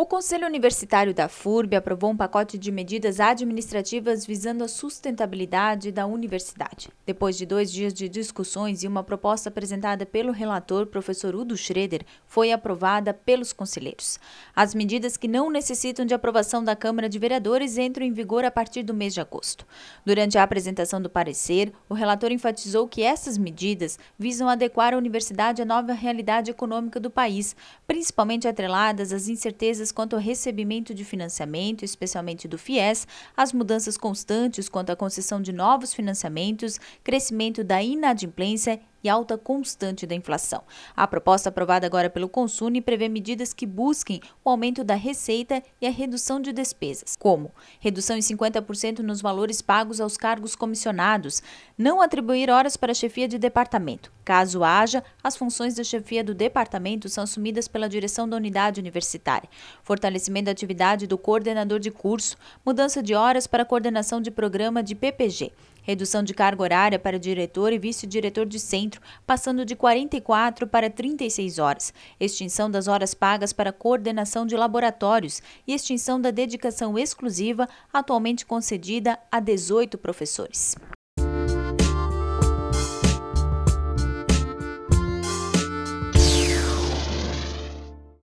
O Conselho Universitário da FURB aprovou um pacote de medidas administrativas visando a sustentabilidade da universidade. Depois de dois dias de discussões e uma proposta apresentada pelo relator, professor Udo Schroeder, foi aprovada pelos conselheiros. As medidas que não necessitam de aprovação da Câmara de Vereadores entram em vigor a partir do mês de agosto. Durante a apresentação do parecer, o relator enfatizou que essas medidas visam adequar a universidade à nova realidade econômica do país, principalmente atreladas às incertezas mudanças quanto ao recebimento de financiamento, especialmente do FIES, as mudanças constantes quanto à concessão de novos financiamentos, crescimento da inadimplência e alta constante da inflação. A proposta aprovada agora pelo Consune prevê medidas que busquem o aumento da receita e a redução de despesas, como redução em 50% nos valores pagos aos cargos comissionados, não atribuir horas para a chefia de departamento. Caso haja, as funções da chefia do departamento são assumidas pela direção da unidade universitária. Fortalecimento da atividade do coordenador de curso, mudança de horas para coordenação de programa de PPG, Redução de carga horária para diretor e vice-diretor de centro, passando de 44 para 36 horas. Extinção das horas pagas para coordenação de laboratórios e extinção da dedicação exclusiva, atualmente concedida a 18 professores.